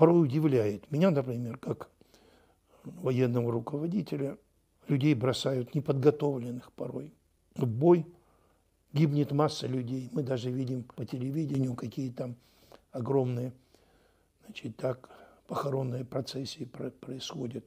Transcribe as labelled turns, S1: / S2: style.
S1: порой удивляет. Меня, например, как военного руководителя, людей бросают неподготовленных порой. В бой гибнет масса людей. Мы даже видим по телевидению, какие там огромные значит, так, похоронные процессии происходят.